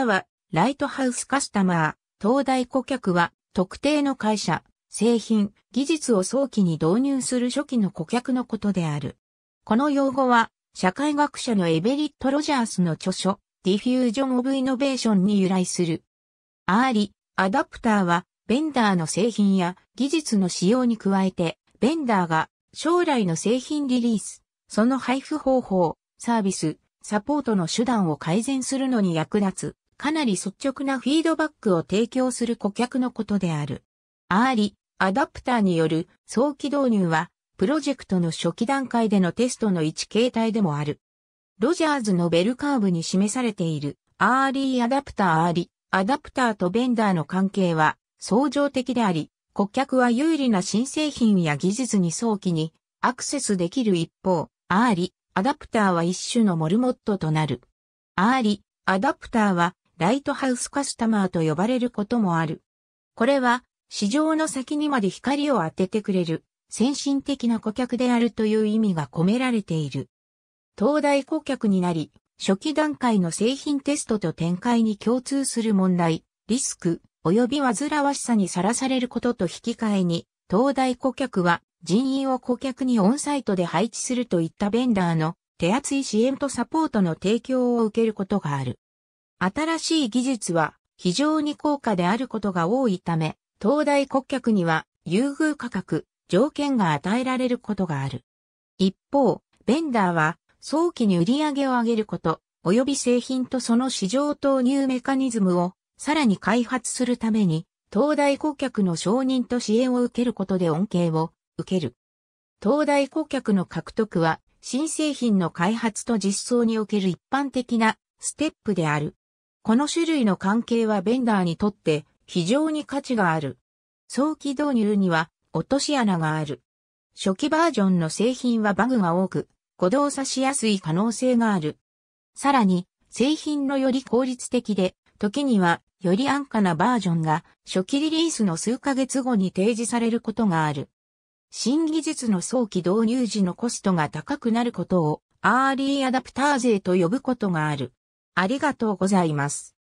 たはライトハウスカスタマー、東大顧客は特定の会社、製品、技術を早期に導入する初期の顧客のことである。この用語は社会学者のエベリット・ロジャースの著書、ディフュージョン・オブ・イノベーションに由来する。アーリ、アダプターは、ベンダーの製品や技術の使用に加えて、ベンダーが将来の製品リリース、その配布方法、サービス、サポートの手段を改善するのに役立つかなり率直なフィードバックを提供する顧客のことである。アーリ、アダプターによる早期導入は、プロジェクトの初期段階でのテストの一形態でもある。ロジャーズのベルカーブに示されている、アーリーアダプターアーリ、アダプターとベンダーの関係は、相乗的であり、顧客は有利な新製品や技術に早期にアクセスできる一方、アーリ、アダプターは一種のモルモットとなる。アーリ、アダプターはライトハウスカスタマーと呼ばれることもある。これは、市場の先にまで光を当ててくれる、先進的な顧客であるという意味が込められている。東大顧客になり、初期段階の製品テストと展開に共通する問題、リスク、及び煩わしさにさらされることと引き換えに、東大顧客は人員を顧客にオンサイトで配置するといったベンダーの手厚い支援とサポートの提供を受けることがある。新しい技術は非常に高価であることが多いため、東大顧客には優遇価格、条件が与えられることがある。一方、ベンダーは早期に売り上げを上げること、及び製品とその市場投入メカニズムをさらに開発するために、東大顧客の承認と支援を受けることで恩恵を受ける。東大顧客の獲得は新製品の開発と実装における一般的なステップである。この種類の関係はベンダーにとって非常に価値がある。早期導入には落とし穴がある。初期バージョンの製品はバグが多く、誤動作しやすい可能性がある。さらに、製品のより効率的で、時にはより安価なバージョンが初期リリースの数ヶ月後に提示されることがある。新技術の早期導入時のコストが高くなることをアーリーアダプター税と呼ぶことがある。ありがとうございます。